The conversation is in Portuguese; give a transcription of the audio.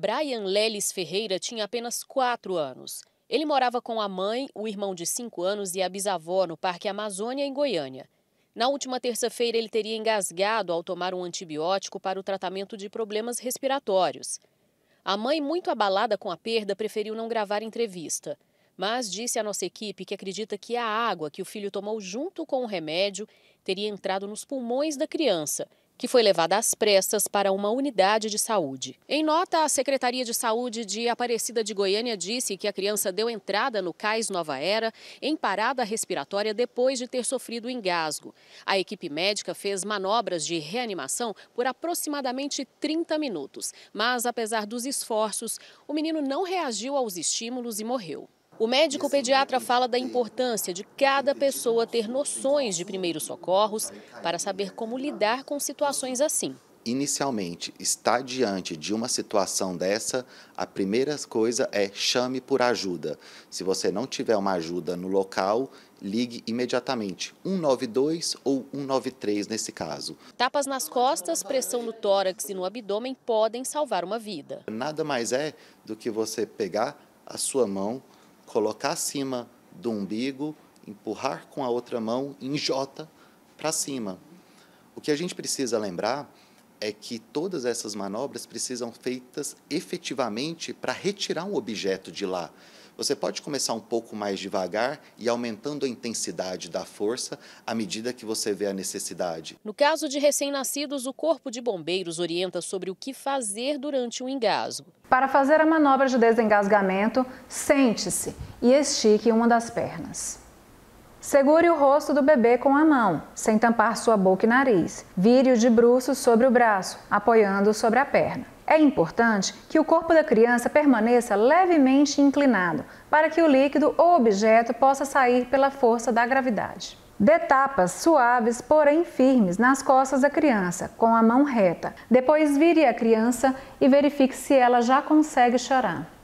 Brian Leles Ferreira tinha apenas 4 anos. Ele morava com a mãe, o irmão de 5 anos e a bisavó no Parque Amazônia, em Goiânia. Na última terça-feira, ele teria engasgado ao tomar um antibiótico para o tratamento de problemas respiratórios. A mãe, muito abalada com a perda, preferiu não gravar entrevista, mas disse à nossa equipe que acredita que a água que o filho tomou junto com o remédio teria entrado nos pulmões da criança que foi levada às pressas para uma unidade de saúde. Em nota, a Secretaria de Saúde de Aparecida de Goiânia disse que a criança deu entrada no cais Nova Era em parada respiratória depois de ter sofrido engasgo. A equipe médica fez manobras de reanimação por aproximadamente 30 minutos, mas apesar dos esforços, o menino não reagiu aos estímulos e morreu. O médico pediatra fala da importância de cada pessoa ter noções de primeiros socorros para saber como lidar com situações assim. Inicialmente, está diante de uma situação dessa, a primeira coisa é chame por ajuda. Se você não tiver uma ajuda no local, ligue imediatamente 192 ou 193 nesse caso. Tapas nas costas, pressão no tórax e no abdômen podem salvar uma vida. Nada mais é do que você pegar a sua mão colocar acima do umbigo, empurrar com a outra mão em J para cima. O que a gente precisa lembrar é que todas essas manobras precisam feitas efetivamente para retirar um objeto de lá. Você pode começar um pouco mais devagar e aumentando a intensidade da força à medida que você vê a necessidade. No caso de recém-nascidos, o Corpo de Bombeiros orienta sobre o que fazer durante o engasgo. Para fazer a manobra de desengasgamento, sente-se e estique uma das pernas. Segure o rosto do bebê com a mão, sem tampar sua boca e nariz. Vire-o de bruços sobre o braço, apoiando-o sobre a perna. É importante que o corpo da criança permaneça levemente inclinado para que o líquido ou objeto possa sair pela força da gravidade. Dê tapas suaves, porém firmes, nas costas da criança, com a mão reta. Depois vire a criança e verifique se ela já consegue chorar.